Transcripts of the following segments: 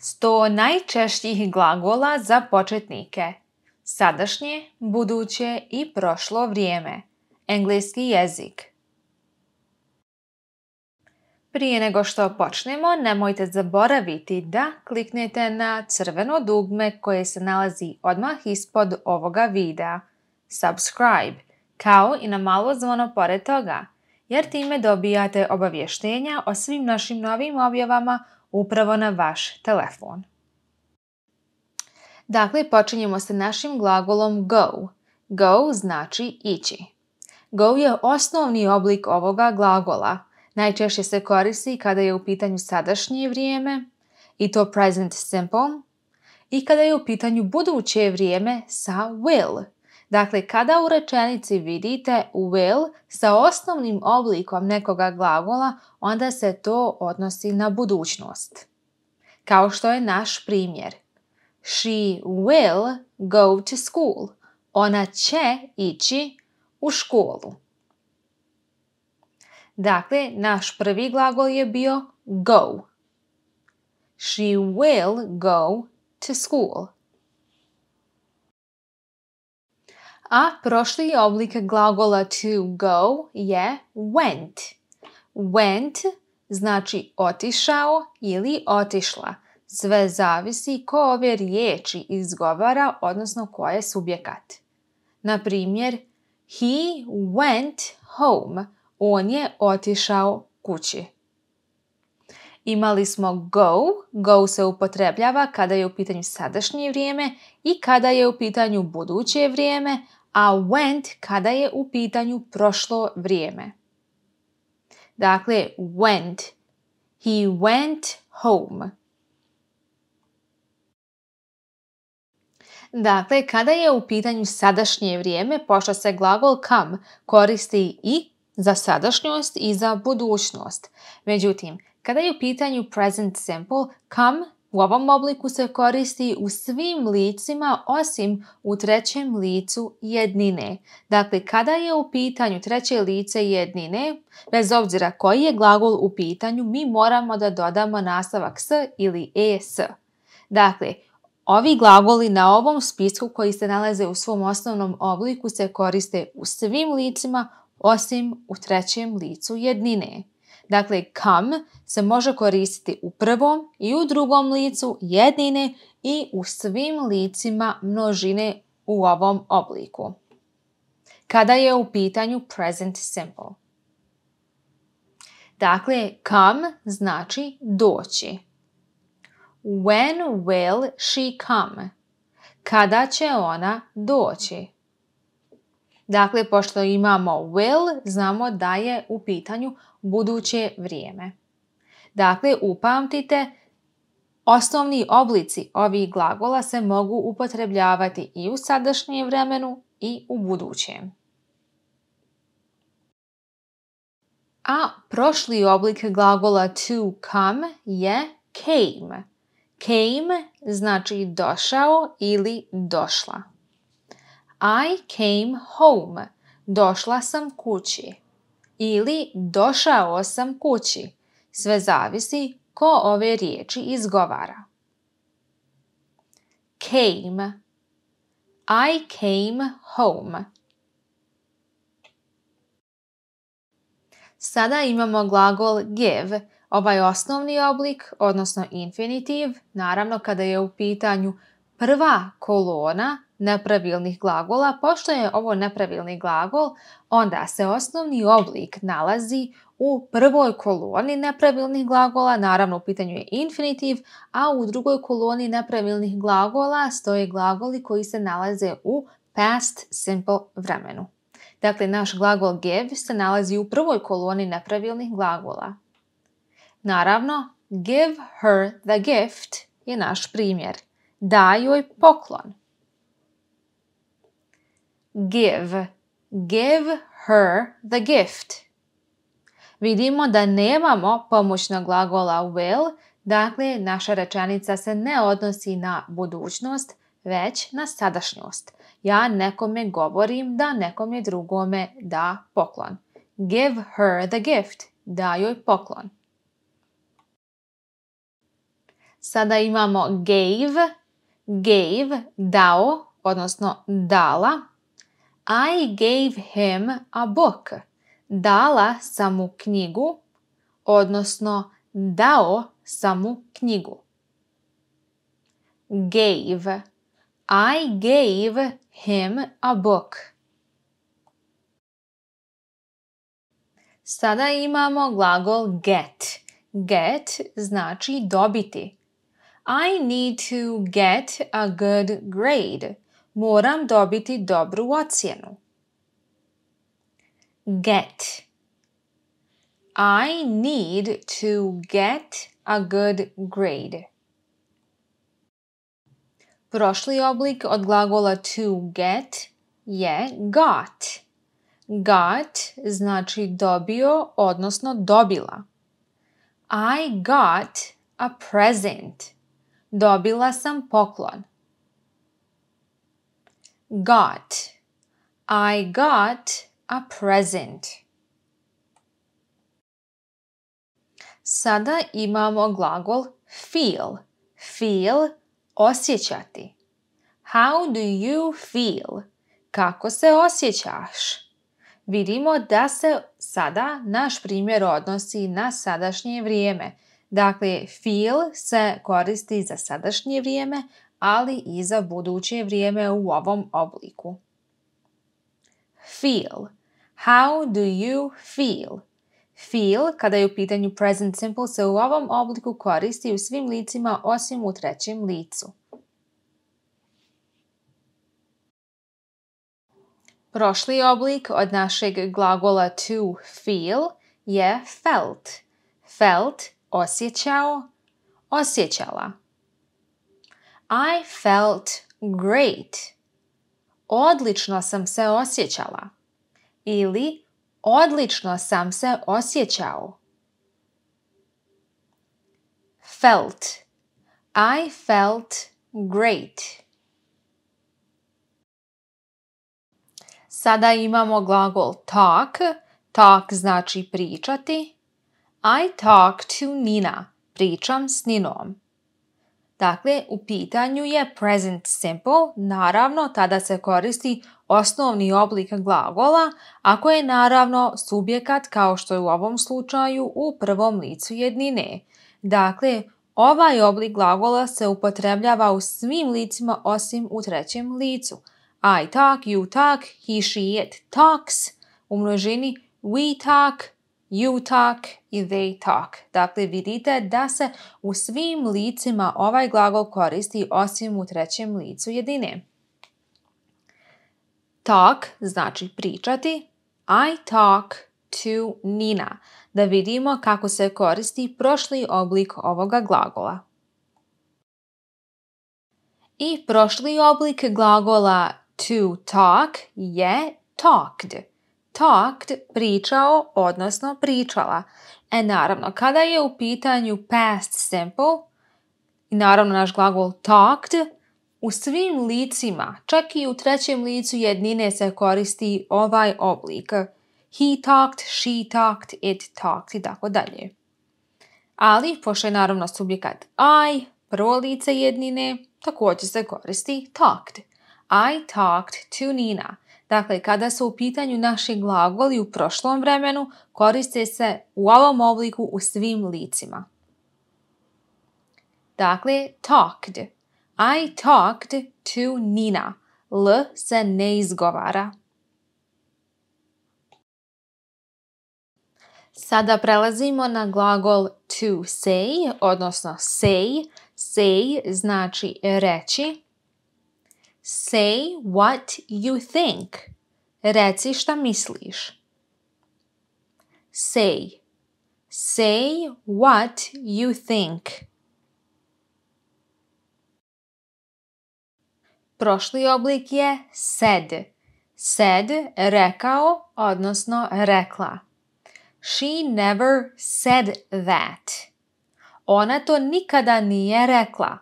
100 najčešćih glagola za početnike. Sadašnje, buduće i prošlo vrijeme. Engleski jezik. Prije nego što počnemo, nemojte zaboraviti da kliknete na crveno dugme koje se nalazi odmah ispod ovoga videa. Subscribe, kao i na malo zvono pored toga, jer time dobijate obavještenja o svim našim novim objavama upravo na vaš telefon. Dakle, počinjemo sa našim glagolom go. Go znači ići. Go je osnovni oblik ovoga glagola. Najčešće se koristi kada je u pitanju sadašnje vrijeme, i to present simple, i kada je u pitanju buduće vrijeme sa will – Dakle, kada u rečenici vidite will sa osnovnim oblikom nekoga glagola, onda se to odnosi na budućnost. Kao što je naš primjer. She will go to school. Ona će ići u školu. Dakle, naš prvi glagol je bio go. She will go to school. a prošli oblik glagola to go je went. Went znači otišao ili otišla. Sve zavisi ko ove riječi izgovara, odnosno ko je subjekat. Na primjer, he went home. On je otišao kući. Imali smo go. Go se upotrebljava kada je u pitanju sadašnje vrijeme i kada je u pitanju buduće vrijeme, a went kada je u pitanju prošlo vrijeme. Dakle, went. He went home. Dakle, kada je u pitanju sadašnje vrijeme, pošto se glagol come koristi i za sadašnjost i za budućnost. Međutim, kada je u pitanju present simple, come u ovom obliku se koristi u svim licima osim u trećem licu jednine. Dakle, kada je u pitanju treće lice jednine, bez obzira koji je glagol u pitanju, mi moramo da dodamo nastavak s ili es. Dakle, Ovi glagoli na ovom spisku koji se nalaze u svom osnovnom obliku se koriste u svim licima osim u trećem licu jednine. Dakle, come se može koristiti u prvom i u drugom licu jedine i u svim licima množine u ovom obliku. Kada je u pitanju present simple. Dakle, come znači doći. When will she come? Kada će ona doći? Dakle, pošto imamo will, znamo da je u pitanju buduće vrijeme. Dakle, upamtite, osnovni oblici ovih glagola se mogu upotrebljavati i u sadašnjem vremenu i u budućem. A prošli oblik glagola to come je came. Came znači došao ili došla. I came home. Došla sam kući ili došao sam kući. Sve zavisi ko ove riječi izgovara. Came. I came home. Sada imamo glagol give, ovaj osnovni oblik, odnosno infinitiv, naravno kada je u pitanju prva kolona nepravilnih glagola. Pošto je ovo nepravilni glagol, onda se osnovni oblik nalazi u prvoj koloni nepravilnih glagola, naravno u pitanju je infinitiv, a u drugoj koloni nepravilnih glagola stoje glagoli koji se nalaze u past simple vremenu. Dakle, naš glagol give se nalazi u prvoj koloni nepravilnih glagola. Naravno, give her the gift je naš primjer. Daj joj poklon give. Give her the gift. Vidimo da nemamo pomoćnog glagola will, dakle naša rečenica se ne odnosi na budućnost, već na sadašnjost. Ja nekome govorim da nekome drugome da poklon. Give her the gift. Da joj poklon. Sada imamo gave, gave, dao, odnosno dala, i gave him a book. Dala sam mu knjigu, odnosno dao sam mu knjigu. Gave. I gave him a book. Sada imamo glagol get. Get znači dobiti. I need to get a good grade. Moram dobiti dobru ocjenu. Get. I need to get a good grade. Prošli oblik od glagola to get je got. Got znači dobio, odnosno dobila. I got a present. Dobila sam poklon got. I got a present. Sada imamo glagol feel. Feel, osjećati. How do you feel? Kako se osjećaš? Vidimo da se sada naš primjer odnosi na sadašnje vrijeme. Dakle, feel se koristi za sadašnje vrijeme, ali i za buduće vrijeme u ovom obliku. Feel. How do you feel? Feel, kada je u pitanju present simple, se u ovom obliku koristi u svim licima osim u trećem licu. Prošli oblik od našeg glagola to feel je felt. Felt, osjećao, osjećala. I felt great. Odlično sam se osjećala. Ili odlično sam se osjećao. Felt. I felt great. Sada imamo glagol talk. Talk znači pričati. I talk to Nina. Pričam s Ninom. Dakle, u pitanju je present simple, naravno tada se koristi osnovni oblik glagola, ako je naravno subjekat kao što je u ovom slučaju u prvom licu jednine. Dakle, ovaj oblik glagola se upotrebljava u svim licima osim u trećem licu. I talk, you talk, he, she, it talks, u množini we talk, You talk i they talk. Dakle, vidite da se u svim licima ovaj glagol koristi osim u trećem licu jedine. Talk znači pričati. I talk to Nina. Da vidimo kako se koristi prošli oblik ovoga glagola. I prošli oblik glagola to talk je talked talked pričao, odnosno pričala. E naravno, kada je u pitanju past simple, i naravno naš glagol talked, u svim licima, čak i u trećem licu jednine se koristi ovaj oblik. He talked, she talked, it talked i tako dalje. Ali, pošto je naravno subjekat I, prvo lice jednine, također se koristi talked. I talked to Nina. Dakle, kada su u pitanju naši glagoli u prošlom vremenu, koriste se u ovom obliku u svim licima. Dakle, talked. I talked to Nina. L se ne izgovara. Sada prelazimo na glagol to say, odnosno say. Say znači reći. Say what you think. Reci šta misliš. Say. Say what you think. Prošli oblik je said. Said rekao, odnosno rekla. She never said that. Ona to nikada nije rekla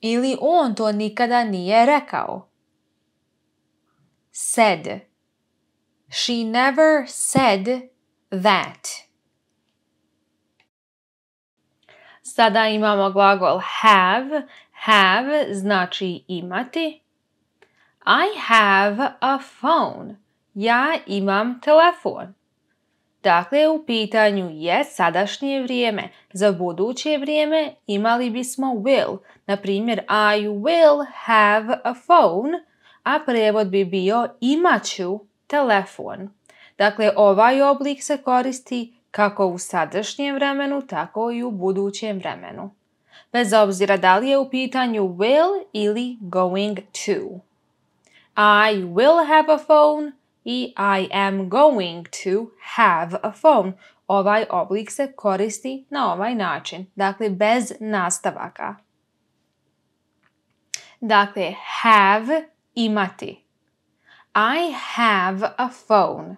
ili on to nikada nije rekao. Said. She never said that. Sada imamo glagol have. Have znači imati. I have a phone. Ja imam telefon. Dakle, u pitanju je sadašnje vrijeme. Za buduće vrijeme imali bismo will. Na primjer, I will have a phone, a prevod bi bio imaću telefon. Dakle, ovaj oblik se koristi kako u sadašnjem vremenu, tako i u budućem vremenu. Bez obzira da li je u pitanju will ili going to. I will have a phone, i am going to have a phone. Ovaj oblik se koristi na ovaj način, dakle bez nastavaka. Dakle, have imati. I have a phone.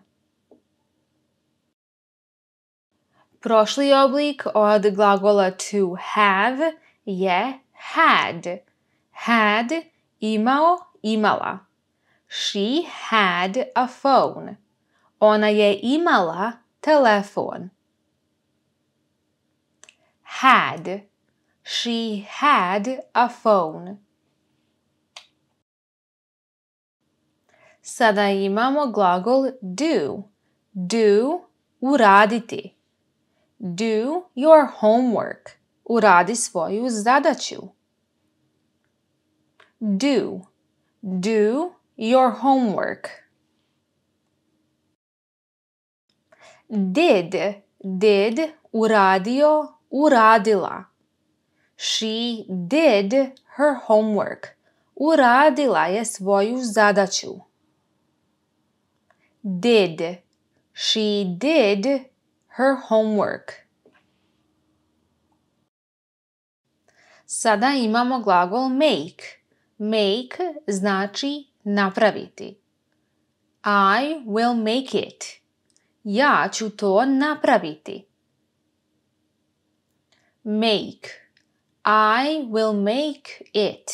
Prošli oblik od glagola to have je had. Had imao, imala. She had a phone. Ona je imala telefon. Had. She had a phone. Sada imamo glagol do. Do uraditi. Do your homework. Uradi svoju zadaću. Do. Do your homework. Did, did, uradio, uradila. She did her homework. Uradila je svoju zadaću. Did. She did her homework. Sada imamo glagol make. Make znači napraviti. I will make it. Ja ću to napraviti. Make. I will make it.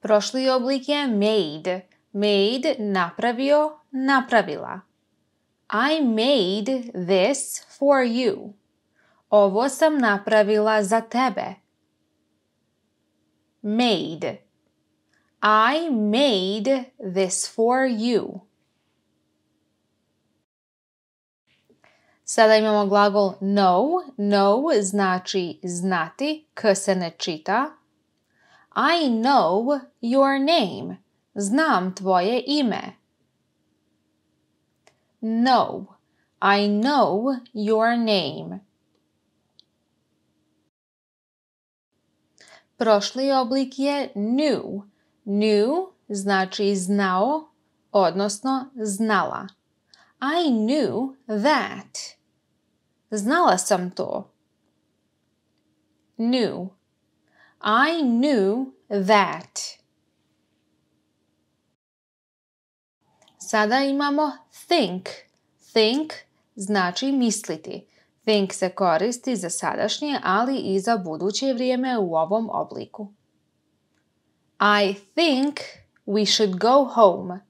Prošli oblik je made. Made napravio, napravila. I made this for you. Ovo sam napravila za tebe made. I made this for you. Sada imamo glagol know. Know znači znati, k se ne čita. I know your name. Znam tvoje ime. Know. I know your name. Prošli oblik je knew. Knew znači znao, odnosno znala. I knew that. Znala sam to. Knew. I knew that. Sada imamo think. Think znači misliti. Think se koristi za sadašnje, ali i za buduće vrijeme u ovom obliku. I think we should go home.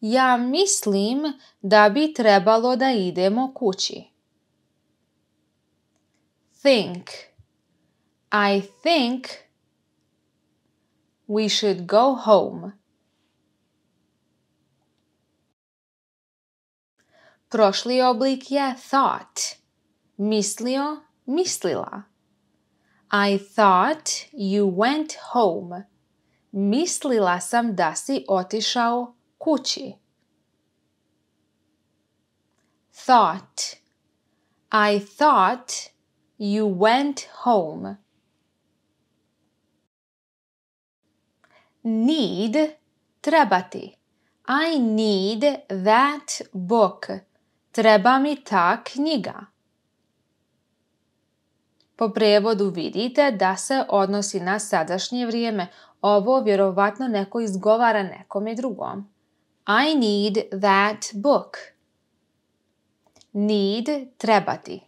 Ja mislim da bi trebalo da idemo kući. Think. I think we should go home. Prošli oblik je thought mislio, mislila. I thought you went home. Mislila sam da si otišao kući. Thought. I thought you went home. Need trebati. I need that book. Treba mi ta knjiga. Po prevodu vidite da se odnosi na sadašnje vrijeme. Ovo vjerovatno neko izgovara nekome drugom. I need that book. Need trebati.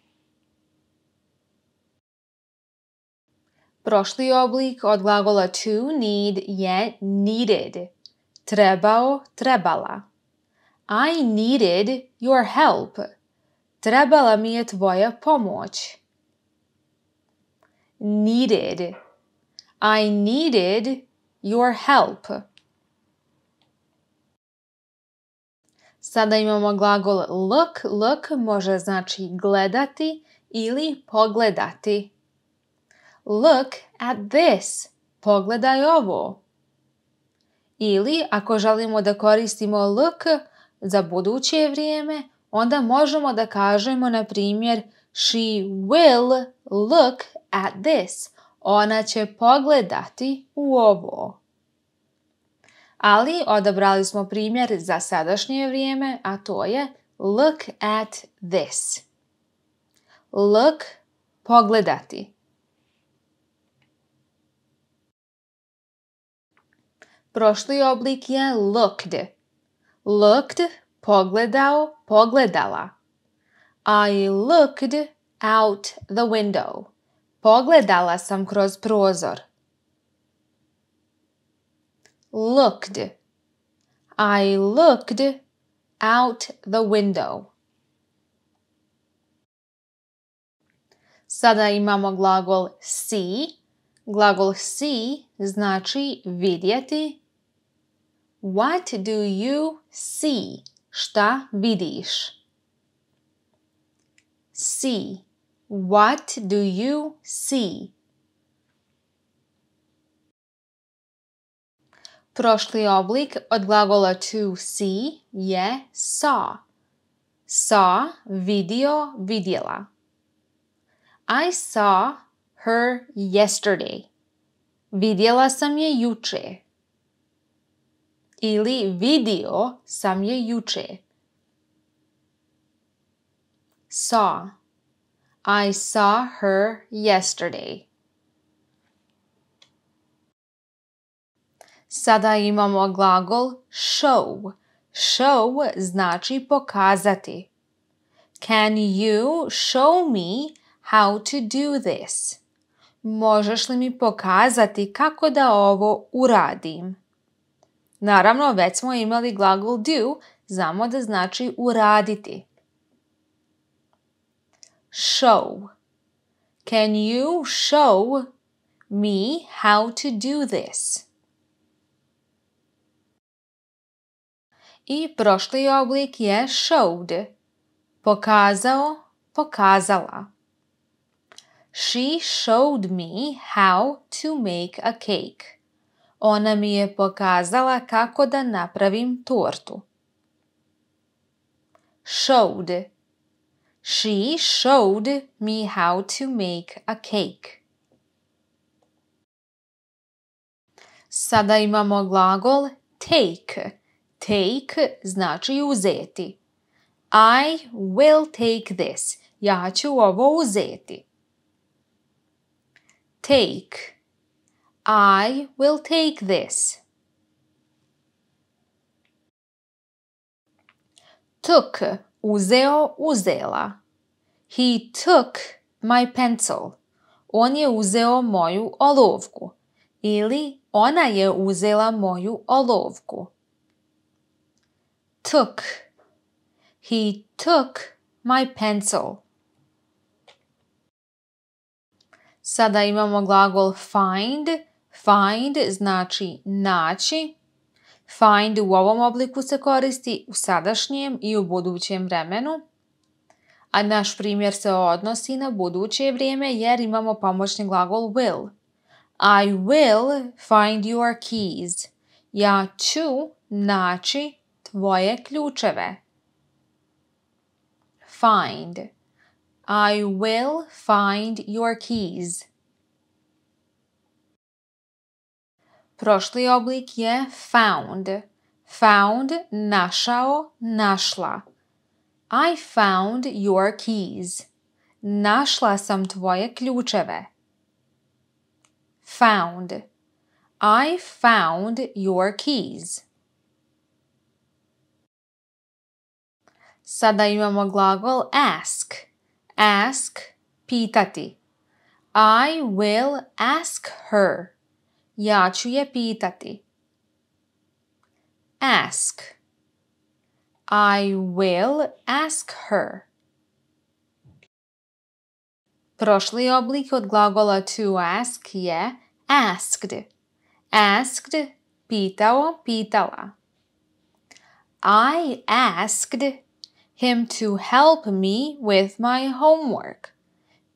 Prošli oblik od glagola to need je needed. Trebao, trebala. I needed your help. Trebala mi je tvoja pomoć needed. I needed your help. Sada imamo glagol look. Look može znači gledati ili pogledati. Look at this. Pogledaj ovo. Ili ako želimo da koristimo look za buduće vrijeme, onda možemo da kažemo na primjer She will look at this. Ona će pogledati u ovo. Ali odabrali smo primjer za sadašnje vrijeme, a to je look at this. Look, pogledati. Prošli oblik je looked. Looked, pogledao, pogledala. I looked out the window. Pogledala sam kroz prozor. Looked. I looked out the window. Sada imamo glagol see. Glagol see znači vidjeti. What do you see? Šta vidiš? See. What do you see? Prošli oblik od glagola to see je saw. Saw, vidio, vidjela. I saw her yesterday. Vidjela sam je juče. Ili vidio sam je juče. Saw. I saw her yesterday. Sada imamo glagol show. Show znači pokazati. Can you show me how to do this? Možeš li mi pokazati kako da ovo uradim? Naravno, već smo imali glagol do, znamo da znači uraditi show. Can you show me how to do this? I prošli oblik je showed. Pokazao, pokazala. She showed me how to make a cake. Ona mi je pokazala kako da napravim tortu. Showed She showed me how to make a cake. Sada imamo glagol take. Take znači uzeti. I will take this. Ja ću ovo uzeti. Take. I will take this. Took uzeo, uzela. He took my pencil. On je uzeo moju olovku. Ili ona je uzela moju olovku. Took. He took my pencil. Sada imamo glagol find. Find znači naći. Find u ovom obliku se koristi u sadašnjem i u budućem vremenu, a naš primjer se odnosi na buduće vrijeme jer imamo pomoćni glagol will. I will find your keys. Ja ću naći tvoje ključeve. Find. I will find your keys. Prošli oblik je found. Found, našao, našla. I found your keys. Našla sam tvoje ključeve. Found. I found your keys. Sada imamo glagol ask. Ask, pitati. I will ask her. Ja ću je pitati. Ask. I will ask her. Prošli oblik od glagola to ask je asked. Asked, pitao, pitala. I asked him to help me with my homework.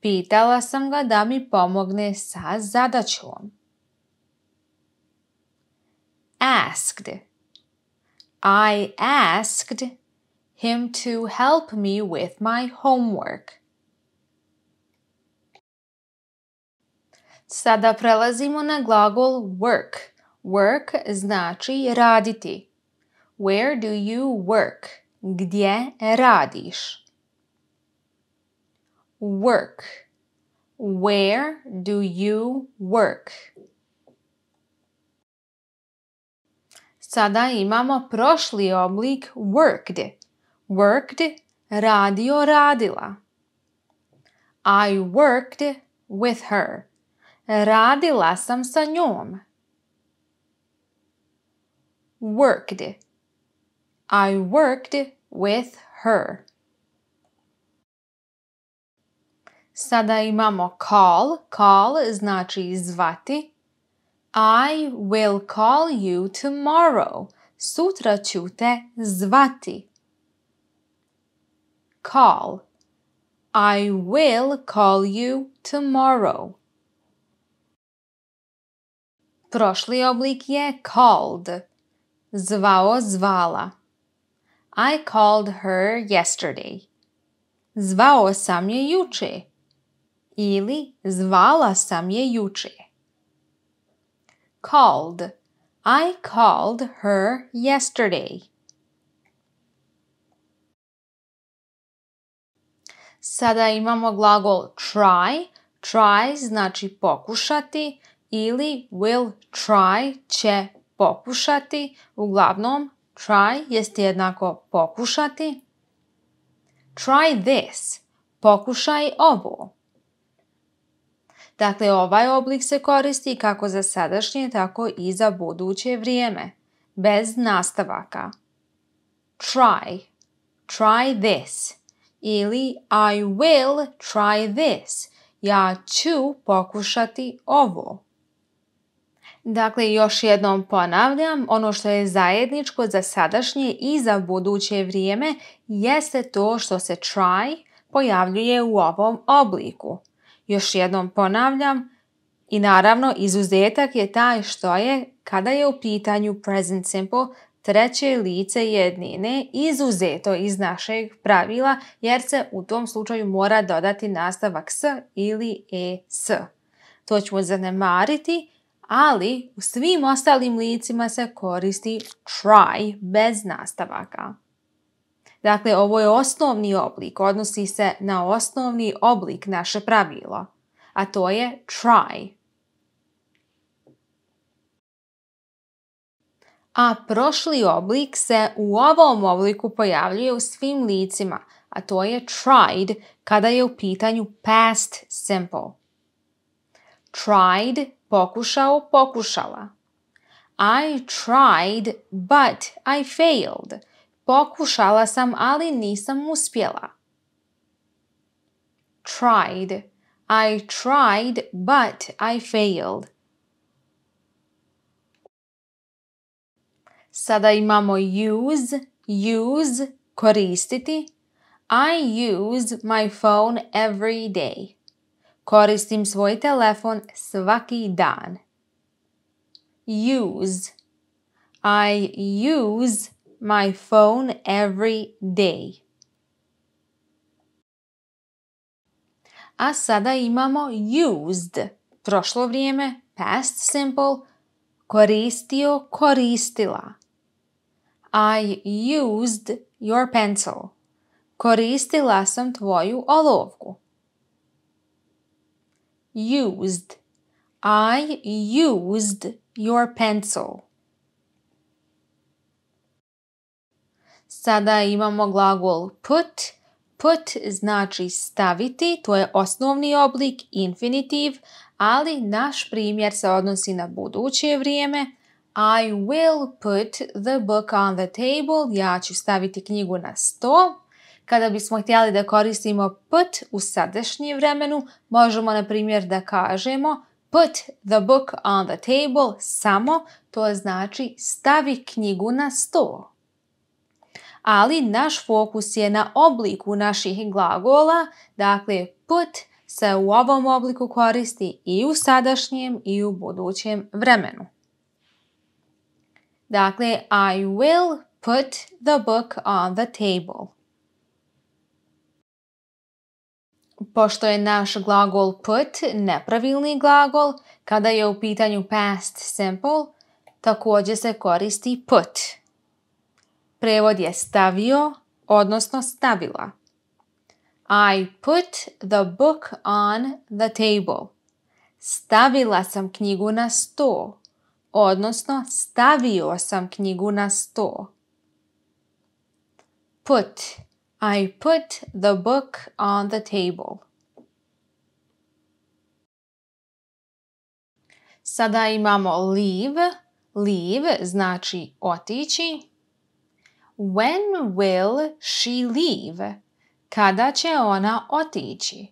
Pitala sam ga da mi pomogne sa zadaćom asked. I asked him to help me with my homework. Sada prelazimo na glagol work. Work znači raditi. Where do you work? Gdje radiš? Work. Where do you work? Sada imamo prošli oblik worked. Worked, radio, radila. I worked with her. Radila sam sa njom. Worked. I worked with her. Sada imamo call. Call znači zvati. I will call you tomorrow. Sutra ću te zvati. Call. I will call you tomorrow. Prošli oblik je called. Zvao zvala. I called her yesterday. Zvao sam je juče. Ili zvala sam je juče called. I called her yesterday. Sada imamo glagol try. Try znači pokušati ili will try će pokušati. Uglavnom, try jeste jednako pokušati. Try this. Pokušaj ovo. Dakle, ovaj oblik se koristi kako za sadašnje, tako i za buduće vrijeme. Bez nastavaka. Try. Try this. Ili I will try this. Ja ću pokušati ovo. Dakle, još jednom ponavljam, ono što je zajedničko za sadašnje i za buduće vrijeme jeste to što se try pojavljuje u ovom obliku. Još jednom ponavljam i naravno izuzetak je taj što je kada je u pitanju present simple treće lice jednine izuzeto iz našeg pravila jer se u tom slučaju mora dodati nastavak s ili es. To ćemo zanemariti, ali u svim ostalim licima se koristi try bez nastavaka. Dakle, ovo je osnovni oblik, odnosi se na osnovni oblik naše pravilo, a to je try. A prošli oblik se u ovom obliku pojavljuje u svim licima, a to je tried kada je u pitanju past simple. Tried, pokušao, pokušala. I tried, but I failed. Pokušala sam, ali nisam uspjela. Tried. I tried, but I failed. Sada imamo use, use, koristiti. I use my phone every day. Koristim svoj telefon svaki dan. Use. I use my phone every day. A sada imamo used, prošlo vrijeme, past simple, koristio, koristila. I used your pencil. Koristila sam tvoju olovku. Used. I used your pencil. Sada imamo glagol put. Put znači staviti, to je osnovni oblik, infinitiv, ali naš primjer se odnosi na buduće vrijeme. I will put the book on the table. Ja ću staviti knjigu na sto. Kada bismo htjeli da koristimo put u sadašnjem vremenu, možemo na primjer da kažemo put the book on the table samo, to znači stavi knjigu na sto ali naš fokus je na obliku naših glagola, dakle put se u ovom obliku koristi i u sadašnjem i u budućem vremenu. Dakle, I will put the book on the table. Pošto je naš glagol put nepravilni glagol, kada je u pitanju past simple, također se koristi put. Prevod je stavio, odnosno stavila. I put the book on the table. Stavila sam knjigu na sto, odnosno stavio sam knjigu na sto. Put. I put the book on the table. Sada imamo leave. Leave znači otići, When will she leave? Kada će ona otići?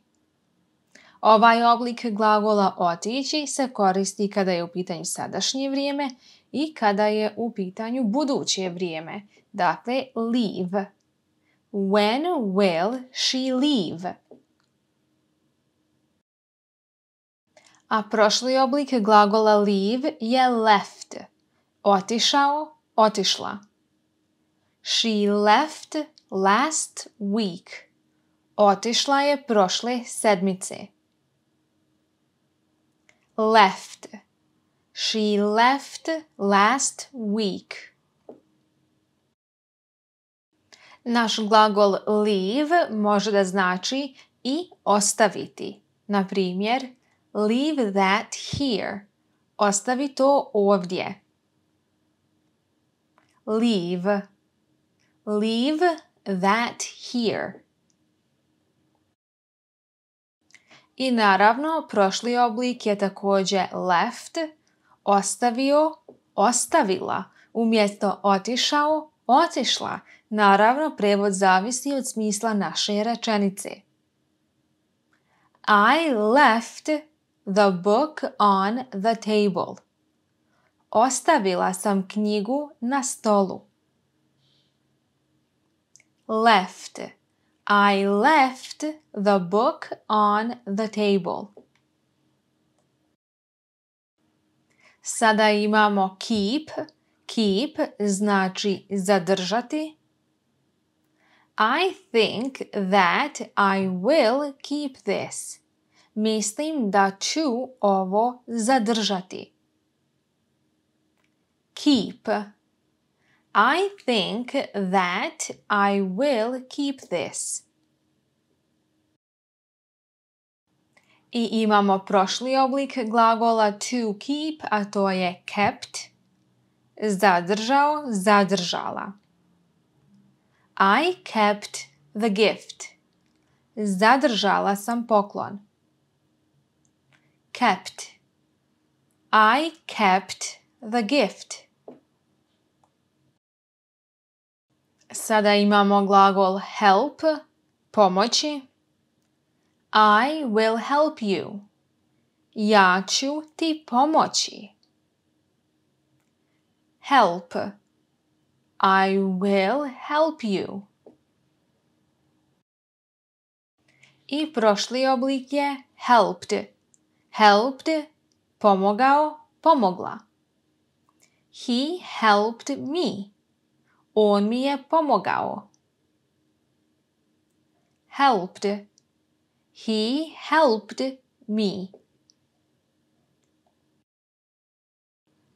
Ovaj oblik glagola otići se koristi kada je u pitanju sadašnje vrijeme i kada je u pitanju buduće vrijeme. Dakle, leave. When will she leave? A prošli oblik glagola leave je left. Otišao, otišla. She left last week. Otišla je prošle sedmice. Left. She left last week. Naš glagol leave može da znači i ostaviti. Na primjer, leave that here. Ostavi to ovdje. Leave Leave that here. I naravno, prošli oblik je također left, ostavio, ostavila, umjesto otišao, otišla. Naravno, prevod zavisi od smisla naše rečenice. I left the book on the table. Ostavila sam knjigu na stolu left. I left the book on the table. Sada imamo keep. Keep znači zadržati. I think that I will keep this. Mislim da ću ovo zadržati. Keep i think that I will keep this. I imamo prošli oblik glagola to keep, a to je kept, zadržao, zadržala. I kept the gift. Zadržala sam poklon. Kept. I kept the gift. Sada imamo glagol help, pomoći. I will help you. Ja ću ti pomoći. Help. I will help you. I prošli oblik je helped. Helped, pomogao, pomogla. He helped me. On mi je pomogao. Helped. He helped me.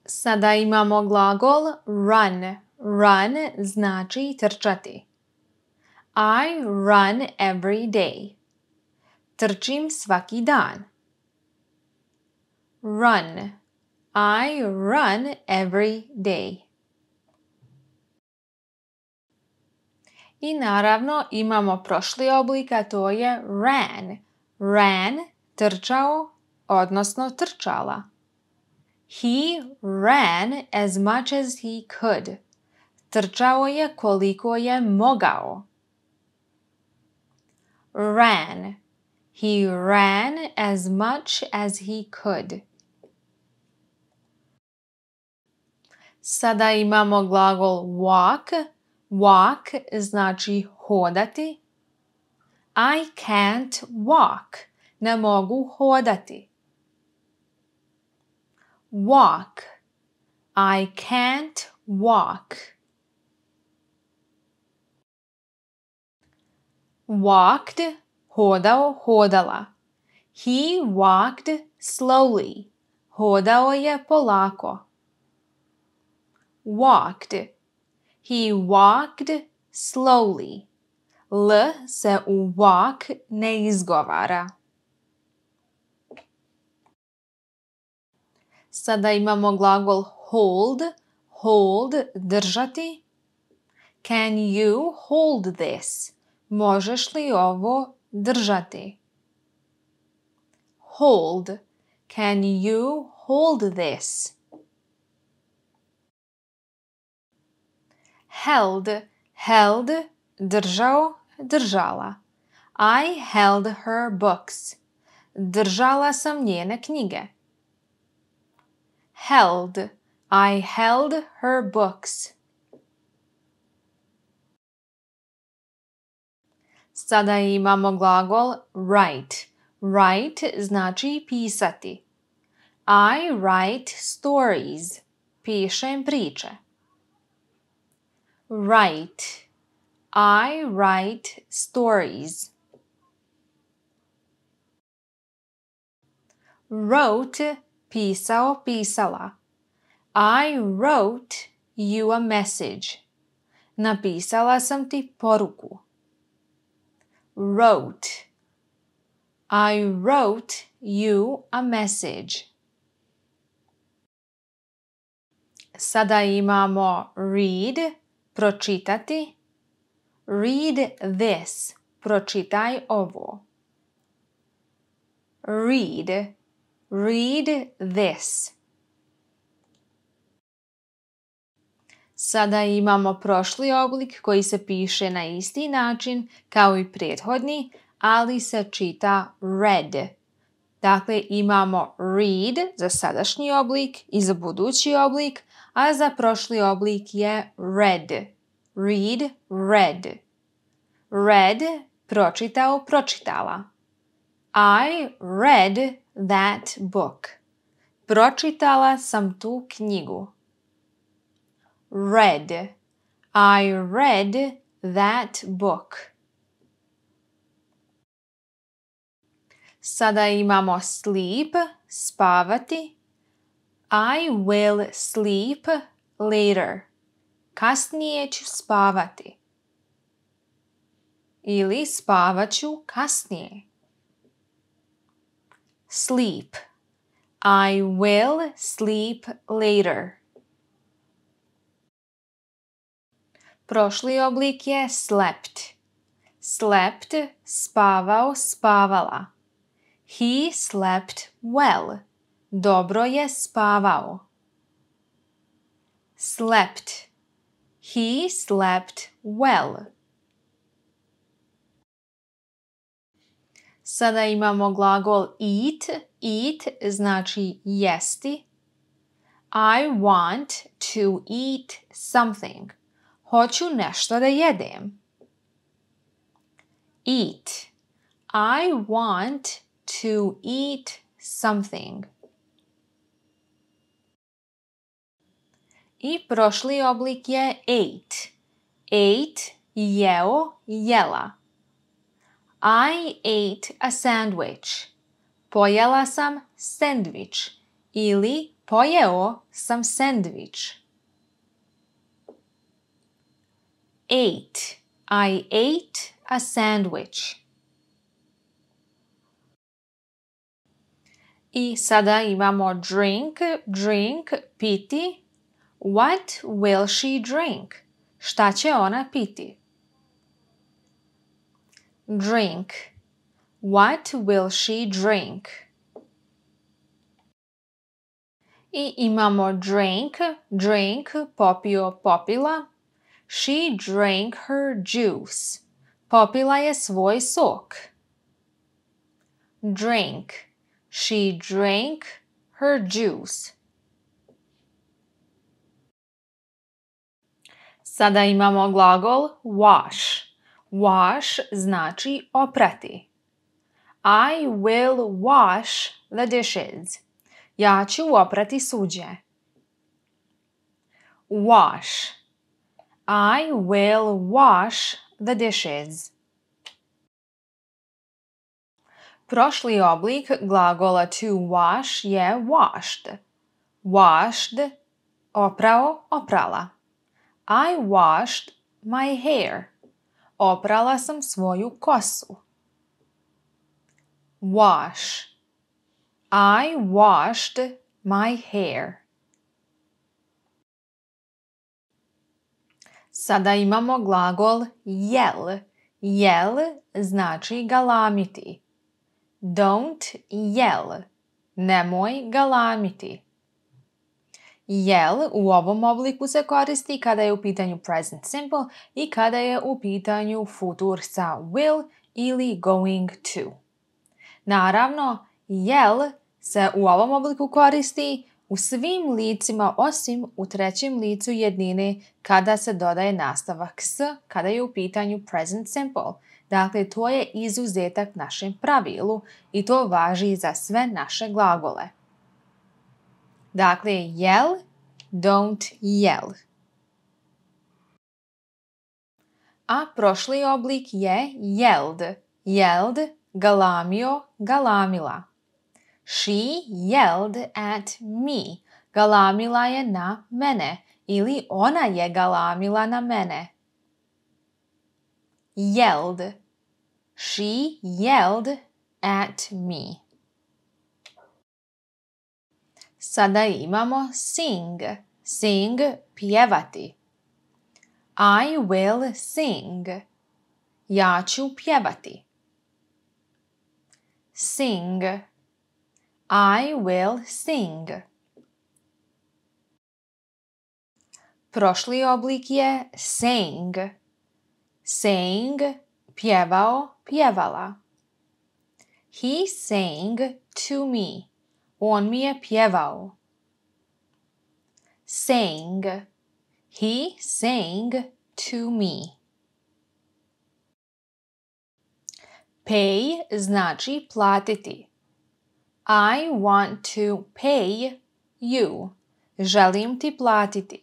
Sada imamo glagol run. Run znači trčati. I run every day. Trčim svaki dan. Run. I run every day. I naravno imamo prošli oblik, a to je ran. Ran, trčao, odnosno trčala. He ran as much as he could. Trčao je koliko je mogao. Ran. He ran as much as he could. Sada imamo glagol walk Walk znači hodati. I can't walk. Ne mogu hodati. Walk. I can't walk. Walked, hodao, hodala. He walked slowly. Hodao je polako. Walked He walked slowly. L se u walk ne izgovara. Sada imamo glagol hold, hold, držati. Can you hold this? Možeš li ovo držati? Hold. Can you hold this? held, held, držao, držala. I held her books. Držala sam njene knjige. Held. I held her books. Sada imamo glagol write. Write znači pisati. I write stories. Pišem priče. Write. I write stories. Wrote pisao pisala. I wrote you a message. Napisala sam ti poruku. Wrote. I wrote you a message. Sada imamo read pročitati. Read this. Pročitaj ovo. Read. Read this. Sada imamo prošli oblik koji se piše na isti način kao i prethodni, ali se čita read. Dakle, imamo read za sadašnji oblik i za budući oblik, a za prošli oblik je read. Read, read. Read, pročitao, pročitala. I read that book. Pročitala sam tu knjigu. Read. I read that book. Sada imamo sleep, spavati, i will sleep later. Kasnije ću spavati. Ili ću kasnije. Sleep. I will sleep later. Prošli oblik je slept. Slept, spavao, spavala. He slept well. Dobro je spavao. Slept. He slept well. Sada imamo glagol eat. Eat znači jesti. I want to eat something. Hoću nešto da jedem. Eat. I want to eat something. I prošli oblik je ate. Ate, jeo, jela. I ate a sandwich. Pojela sam sandvič ili pojeo sam sandwich. Ate. I ate a sandwich. I sada imamo drink, drink, piti What will she drink? Šta će ona piti? Drink. What will she drink? I imamo drink, drink, popio, popila. She drank her juice. Popila je svoj sok. Drink. She drank her juice. Sada imamo glagol wash. Wash znači oprati. I will wash the dishes. Ja ću oprati suđe. Wash. I will wash the dishes. Prošli oblik glagola to wash je washed. Washed, oprao, oprala. I washed my hair. Oprala sam svoju kosu. Wash. I washed my hair. Sada imamo glagol jel. Jel znači galamiti. Don't yell. Nemoj galamiti. Jel u ovom obliku se koristi kada je u pitanju present simple i kada je u pitanju futur sa will ili going to. Naravno, jel se u ovom obliku koristi u svim licima osim u trećem licu jednine kada se dodaje nastavak s kada je u pitanju present simple. Dakle, to je izuzetak našem pravilu i to važi za sve naše glagole. Dakle, yell, don't yell. A prošli oblik je yelled, yelled, galamio, galamila. She yelled at me. Galamila je na mene ili ona je galamila na mene. Yelled. She yelled at me. Sada imamo sing. Sing, pjevati. I will sing. Ja ću pjevati. Sing. I will sing. Prošli oblik je sing. Sing, pjevao, pjevala. He sang to me. On mi je pjevao. Sang. He sang to me. Pay znači platiti. I want to pay you. Želim ti platiti.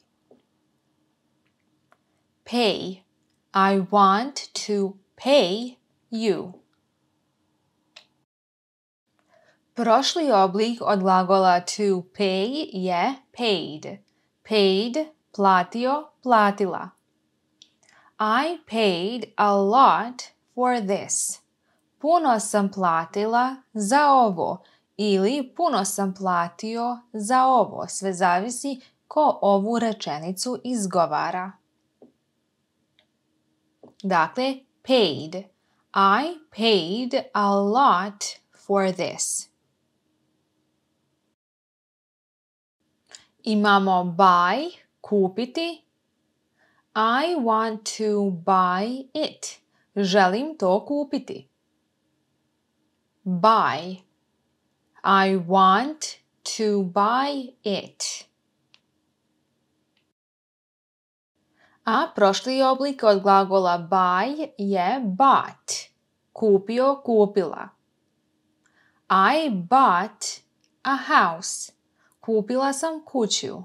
Pay. I want to pay you. Prošli oblik od glagola to pay je paid. Paid, platio, platila. I paid a lot for this. Puno sam platila za ovo ili puno sam platio za ovo. Sve zavisi ko ovu rečenicu izgovara. Dakle, paid. I paid a lot for this. imamo buy, kupiti. I want to buy it. Želim to kupiti. Buy. I want to buy it. A prošli oblik od glagola buy je bought. Kupio, kupila. I bought a house. Kupila sam kuću.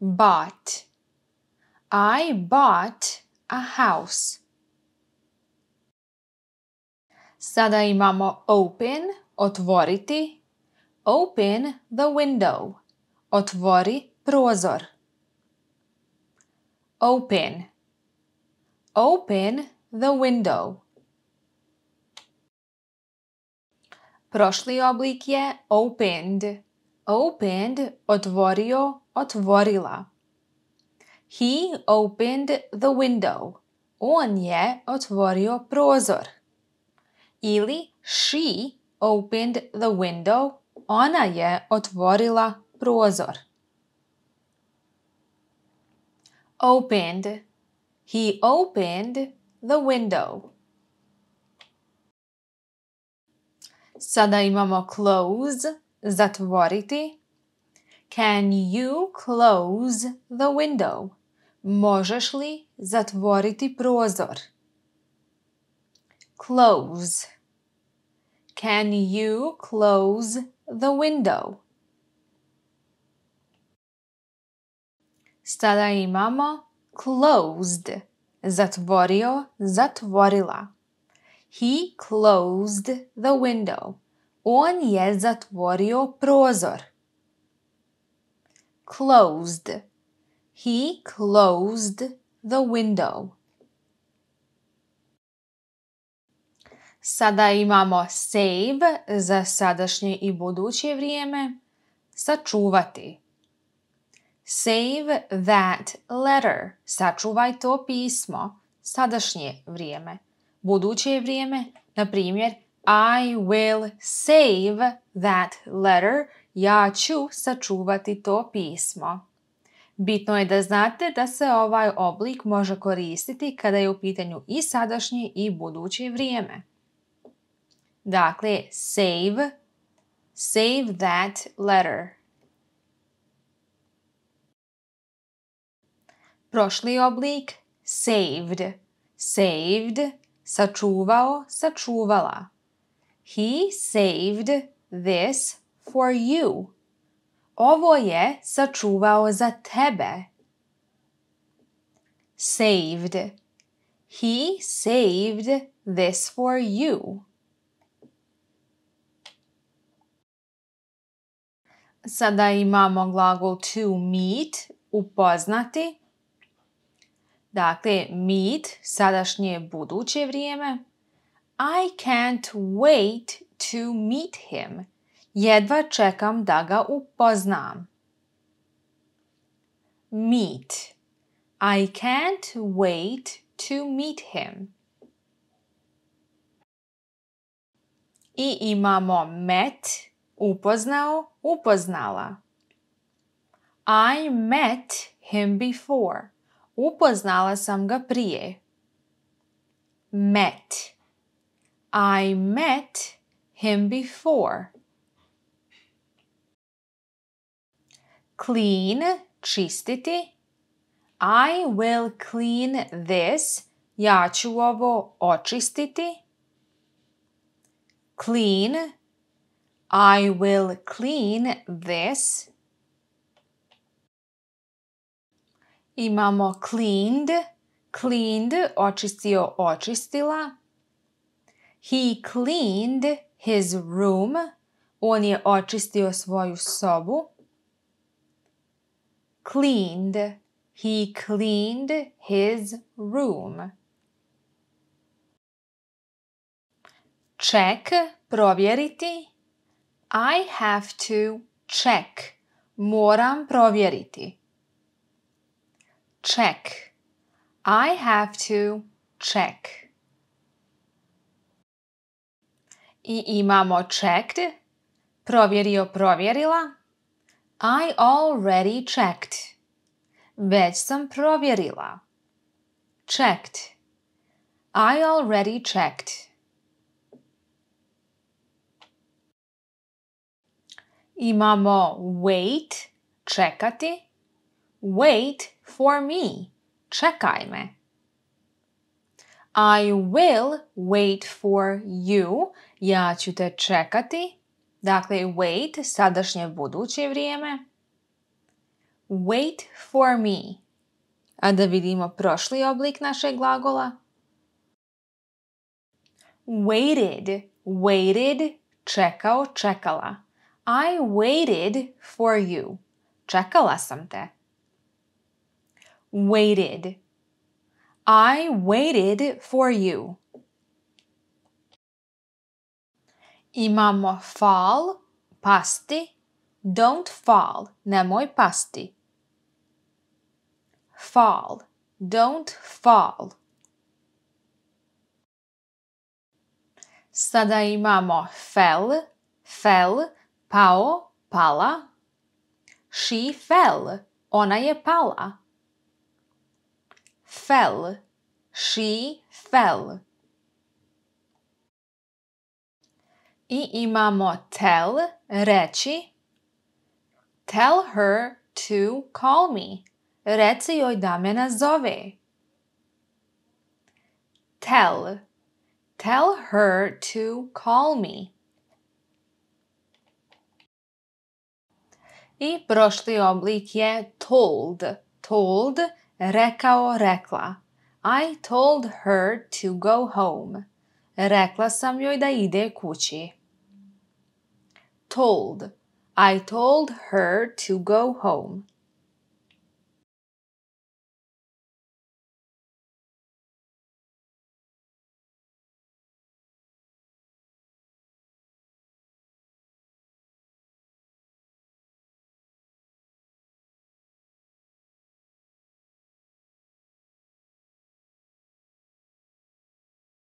Bought. I bought a house. Sada imamo open, otvoriti. Open the window. Otvori prozor. Open. Open the window. Prošli oblik je opened. Opened, otvorio, otvorila. He opened the window. On je otvorio prozor. Ili she opened the window. Ona je otvorila prozor. Opened. He opened the window. Sada imamo close, zatvoriti. Can you close the window? Možeš li zatvoriti prozor? Close. Can you close the window? Sada imamo closed. Zatvorio, zatvorila. He closed the window. On je zatvorio prozor. Closed. He closed the window. Sada imamo save za sadašnje i buduće vrijeme. Sačuvati. Save that letter. Sačuvaj to pismo. Sadašnje vrijeme buduće vrijeme, na primjer I will save that letter, ja ću sačuvati to pismo. Bitno je da znate da se ovaj oblik može koristiti kada je u pitanju i sadašnje i buduće vrijeme. Dakle, save, save that letter. Prošli oblik saved, saved Sačuvao, sačuvala. He saved this for you. Ovo je sačuvao za tebe. Saved. He saved this for you. Sada imamo glagol to meet, upoznati, Dakle, meet, sadašnje buduće vrijeme. I can't wait to meet him. Jedva čekam da ga upoznam. Meet. I can't wait to meet him. I imamo met, upoznao, upoznala. I met him before. Upoznala sam ga prije. Met. I met him before. Clean, čistiti. I will clean this. Ja ću ovo očistiti. Clean. I will clean this. Imamo cleaned, cleaned, očistio, očistila. He cleaned his room. On je očistio svoju sobu. Cleaned. He cleaned his room. Check, provjeriti. I have to check. Moram provjeriti check. I have to check. I imamo checked, provjerio, provjerila. I already checked. Već sam provjerila. Checked. I already checked. Imamo wait, čekati. Wait for me. Čekaj me. I will wait for you. Ja ću te čekati. Dakle, wait, sadašnje buduće vrijeme. Wait for me. A da vidimo prošli oblik našeg glagola. Waited, waited, čekao, čekala. I waited for you. Čekala sam te. waited. I waited for you. Imamo fall, pasti, don't fall, nemoj pasti. Fall, don't fall. Sada imamo fell, fell, pao, pala. She fell, ona je pala. fell. She fell. I imamo tell, reći. Tell her to call me. Reci joj da me nazove. Tell. Tell her to call me. I prošli oblik je told. Told Rekao, rekla. I told her to go home. Rekla sam joj da ide kući. Told. I told her to go home.